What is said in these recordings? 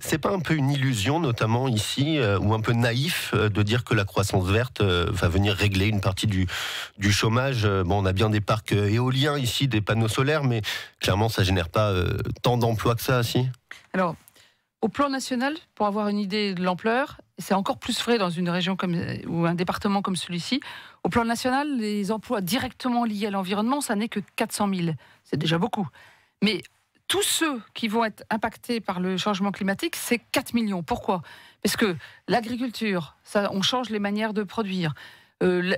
C'est pas un peu une illusion, notamment ici, euh, ou un peu naïf, euh, de dire que la croissance verte euh, va venir régler une partie du, chômage Bon, on a bien des parcs éoliens ici, des panneaux solaires, mais clairement, ça génère pas tant d'emplois que ça, si Alors, au plan national, pour avoir une idée de l'ampleur, c'est encore plus vrai dans une région comme, ou un département comme celui-ci. Au plan national, les emplois directement liés à l'environnement, ça n'est que 400 000. C'est déjà beaucoup. Mais tous ceux qui vont être impactés par le changement climatique, c'est 4 millions. Pourquoi Parce que l'agriculture, on change les manières de produire. Euh,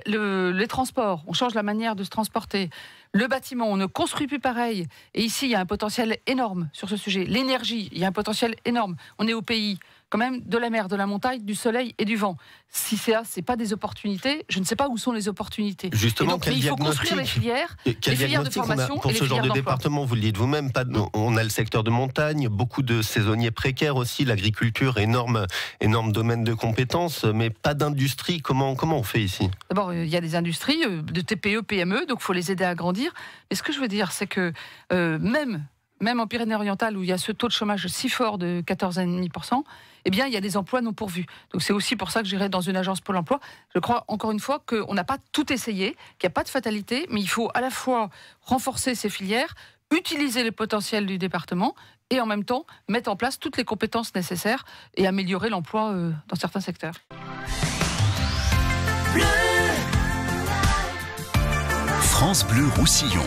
les transports, on change la manière de se transporter. Le bâtiment, on ne construit plus pareil. Et ici, il y a un potentiel énorme sur ce sujet. L'énergie, il y a un potentiel énorme. On est au pays quand même de la mer, de la montagne, du soleil et du vent. Si c'est c'est pas des opportunités, je ne sais pas où sont les opportunités. Justement, il faut construire les filières, les filières de formation pour et ce genre de département. Vous le dites vous-même, on a le secteur de montagne, beaucoup de saisonniers précaires aussi, l'agriculture, énorme, énorme domaine de compétences, mais pas d'industrie. Comment comment on fait ici D'abord, euh, il y a des industries euh, de TPE, PME, donc il faut les aider à grandir. Mais ce que je veux dire, c'est que euh, même même en Pyrénées-Orientales, où il y a ce taux de chômage si fort de 14,5%, eh bien, il y a des emplois non pourvus. Donc, c'est aussi pour ça que j'irai dans une agence Pôle emploi. Je crois, encore une fois, qu'on n'a pas tout essayé, qu'il n'y a pas de fatalité, mais il faut à la fois renforcer ces filières, utiliser les potentiels du département et en même temps mettre en place toutes les compétences nécessaires et améliorer l'emploi euh, dans certains secteurs. France Bleu Roussillon.